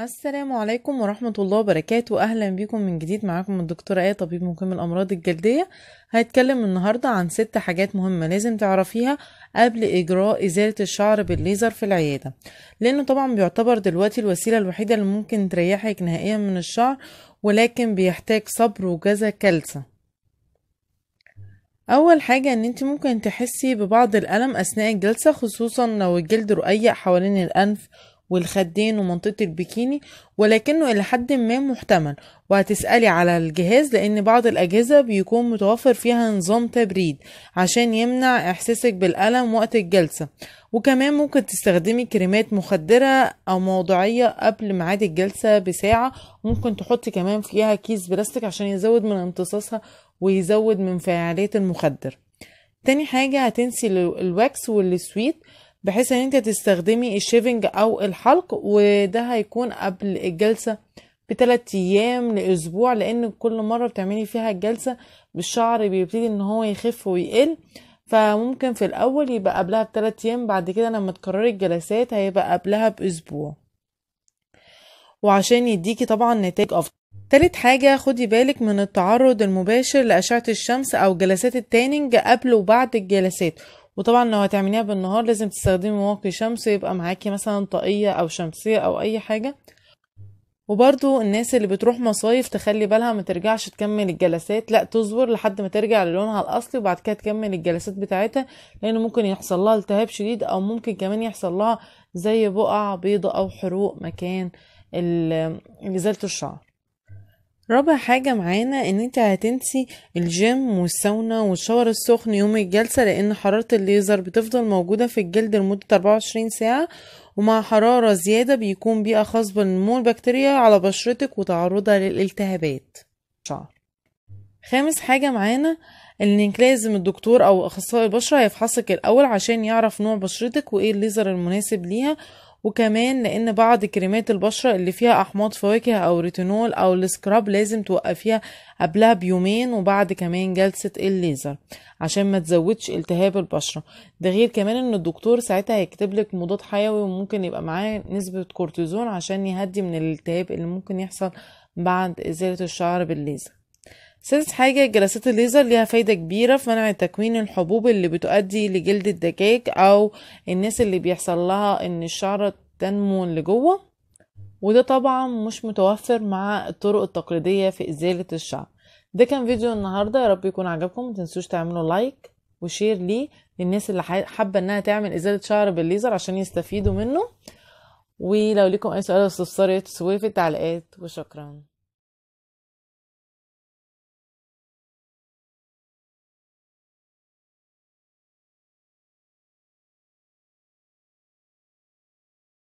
السلام عليكم ورحمة الله وبركاته أهلا بكم من جديد معاكم الدكتورة آية طبيب مقيم الأمراض الجلدية هيتكلم النهاردة عن ست حاجات مهمة لازم تعرفيها قبل إجراء إزالة الشعر بالليزر في العيادة لأنه طبعا بيعتبر دلوقتي الوسيلة الوحيدة اللي ممكن تريحك نهائيا من الشعر ولكن بيحتاج صبر وجزا كلسة اول حاجه ان انت ممكن تحسي ببعض الالم اثناء الجلسه خصوصا لو الجلد رقيق حوالين الانف والخدين ومنطقة البكيني ولكنه إلى حد ما محتمل وهتسألي على الجهاز لأن بعض الأجهزة بيكون متوفر فيها نظام تبريد عشان يمنع إحساسك بالألم وقت الجلسة وكمان ممكن تستخدمي كريمات مخدرة أو موضعية قبل ميعاد الجلسة بساعة ممكن تحطي كمان فيها كيس بلاستيك عشان يزود من امتصاصها ويزود من فعالية المخدر تاني حاجة هتنسي الواكس والسويت بحيث ان انت تستخدمي الشيفنج او الحلق وده هيكون قبل الجلسه بتلات ايام لاسبوع لان كل مره بتعملي فيها الجلسه الشعر بيبتدي ان هو يخف ويقل فممكن في الاول يبقى قبلها بتلات ايام بعد كده لما تكرري الجلسات هيبقى قبلها باسبوع وعشان يديكي طبعا نتائج افضل تالت حاجة خدي بالك من التعرض المباشر لأشعة الشمس أو جلسات التانينج قبل وبعد الجلسات وطبعا لو هتعمليها بالنهار لازم تستخدمي واقي شمس ويبقى معاكي مثلا طاقية أو شمسية أو أي حاجة وبرضو الناس اللي بتروح مصايف تخلي بالها ما ترجعش تكمل الجلسات لا تصبر لحد ما ترجع للونها الاصلي وبعد كده تكمل الجلسات بتاعتها لان ممكن يحصل لها التهاب شديد او ممكن كمان يحصل لها زي بقع بيضة او حروق مكان ازالة الشعر رابع حاجة معانا ان انت هتنسي الجيم والساونا والشاور السخن يوم الجلسة لان حرارة الليزر بتفضل موجودة في الجلد لمدة 24 ساعة ومع حرارة زيادة بيكون بيئة خاصة بنمو البكتيريا على بشرتك وتعرضها للالتهابات شعر خامس حاجة معانا انك لازم الدكتور او اخصائي البشرة يفحصك الاول عشان يعرف نوع بشرتك وايه الليزر المناسب ليها وكمان لان بعض كريمات البشره اللي فيها احماض فواكه او ريتينول او السكراب لازم توقفيها قبلها بيومين وبعد كمان جلسه الليزر عشان ما تزودش التهاب البشره ده غير كمان ان الدكتور ساعتها هيكتب لك مضاد حيوي وممكن يبقى معاه نسبه كورتيزون عشان يهدي من الالتهاب اللي ممكن يحصل بعد ازاله الشعر بالليزر سادس حاجة جلسات الليزر ليها فايدة كبيرة في منع تكوين الحبوب اللي بتؤدي لجلد الدجاج أو الناس اللي بيحصل لها إن الشعرة تنمو لجوه وده طبعا مش متوفر مع الطرق التقليدية في إزالة الشعر ده كان فيديو النهاردة يا رب يكون عجبكم متنسوش تعملوا لايك وشير ليه للناس اللي حابة إنها تعمل إزالة شعر بالليزر عشان يستفيدوا منه ولو ليكم أي سؤال استفسار يا في التعليقات وشكرا